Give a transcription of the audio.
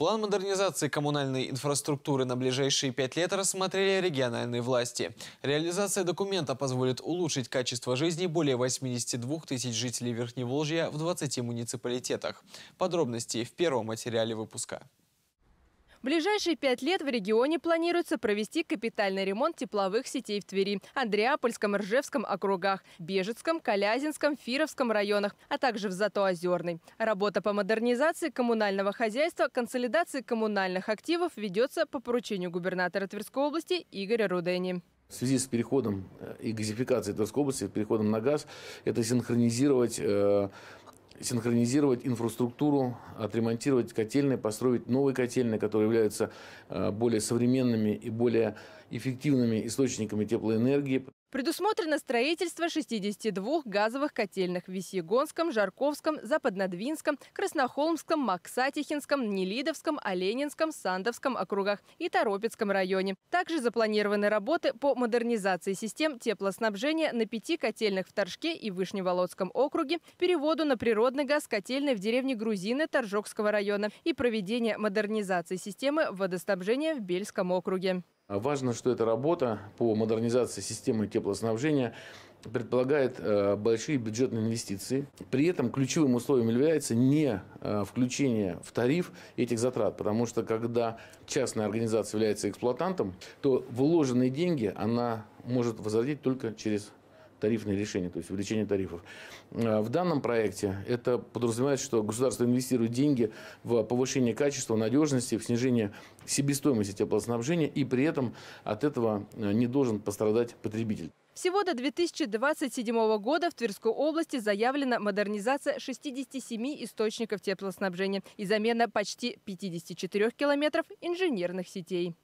План модернизации коммунальной инфраструктуры на ближайшие пять лет рассмотрели региональные власти. Реализация документа позволит улучшить качество жизни более 82 тысяч жителей Верхневолжья в 20 муниципалитетах. Подробности в первом материале выпуска. В ближайшие пять лет в регионе планируется провести капитальный ремонт тепловых сетей в Твери, Андреапольском, Ржевском округах, Бежецком, Калязинском, Фировском районах, а также в Затоозерной. Работа по модернизации коммунального хозяйства, консолидации коммунальных активов ведется по поручению губернатора Тверской области Игоря Рудени в связи с переходом э, и газификацией Тверской области, переходом на газ, это синхронизировать э, синхронизировать инфраструктуру, отремонтировать котельные, построить новые котельные, которые являются э, более современными и более эффективными источниками теплоэнергии. Предусмотрено строительство 62 газовых котельных в Весьегонском, Жарковском, Западнодвинском, Краснохолмском, Максатихинском, Нелидовском, Оленинском, Сандовском округах и Торопецком районе. Также запланированы работы по модернизации систем теплоснабжения на пяти котельных в Торжке и Вышневолодском округе, переводу на природный газ котельной в деревне Грузины Торжокского района и проведение модернизации системы водоснабжения в Бельском округе. А важно, что эта работа по модернизации системы теплоснабжения предполагает э, большие бюджетные инвестиции. При этом ключевым условием является не э, включение в тариф этих затрат, потому что когда частная организация является эксплуатантом, то вложенные деньги она может возродить только через тарифные решения, то есть увеличение тарифов. А, в данном проекте это подразумевает, что государство инвестирует деньги в повышение качества, надежности, в снижение себестоимости теплоснабжения, и при этом от этого э, не должен пострадать потребитель. Всего до 2027 года в Тверской области заявлена модернизация 67 источников теплоснабжения и замена почти 54 километров инженерных сетей.